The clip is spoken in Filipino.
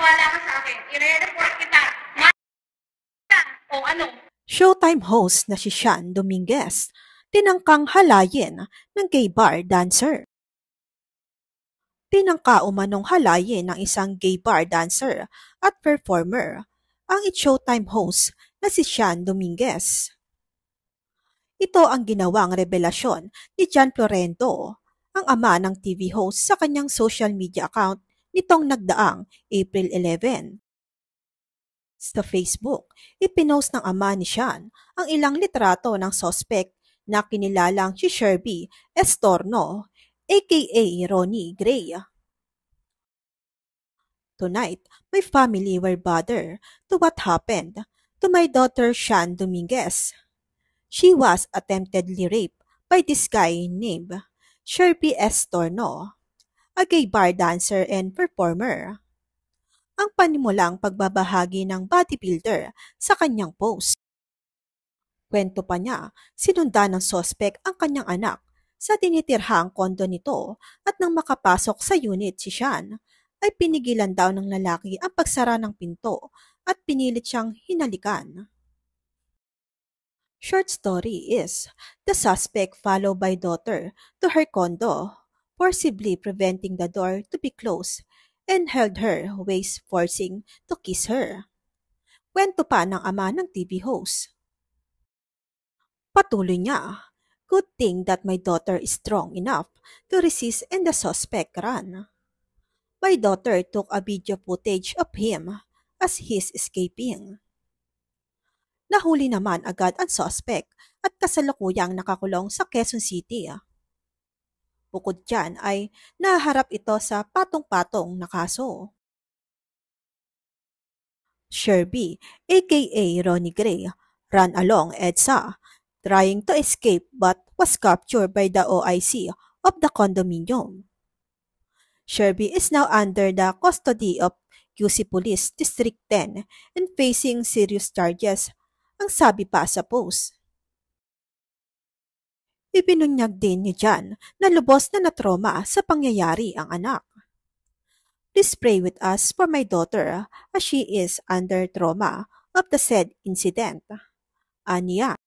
maniwala ka sa akin. I-report kita. Ma- o ano. Showtime host na si Sean Dominguez tinangkang halayin ng gay bar dancer. Tinangka umanong halayin ng isang gay bar dancer at performer ang It Showtime host na si Sean Dominguez. Ito ang ginawang rebelasyon ni Jan Florento, ang ama ng TV host sa kanyang social media account nitong nagdaang April 11. Sa Facebook, ipinost ng ama ni Sean ang ilang litrato ng sospek na kinilalang si Sherby Estorno, aka Ronnie Gray. Tonight, my family were bothered to what happened to my daughter Sean Dominguez. She was attemptedly raped by this guy named Sherby Estorno a gay bar dancer and performer. Ang panimulang pagbabahagi ng bodybuilder sa kanyang post. Kwento pa niya, sinunda ng sospek ang kanyang anak sa tinitirhang kondo nito at nang makapasok sa unit si Sean, ay pinigilan daw ng lalaki ang pagsara ng pinto at pinilit siyang hinalikan. Short story is, the suspect followed by daughter to her condo forcibly preventing the door to be closed and held her waist forcing to kiss her. Kwento pa ng ama ng TV host. Patuloy niya, good thing that my daughter is strong enough to resist and the suspect ran. My daughter took a video footage of him as he's escaping. Nahuli naman agad ang suspect at kasalukuyang nakakulong sa Quezon City. Bukod dyan ay naharap ito sa patong-patong na kaso. Sherby, aka Ronnie Gray, ran along EDSA, trying to escape but was captured by the OIC of the condominium. Sherby is now under the custody of QC Police District 10 and facing serious charges, ang sabi pa sa post. Ibinunyag din ni John na lubos na natroma sa pangyayari ang anak. Please pray with us for my daughter as she is under trauma of the said incident. Aniya.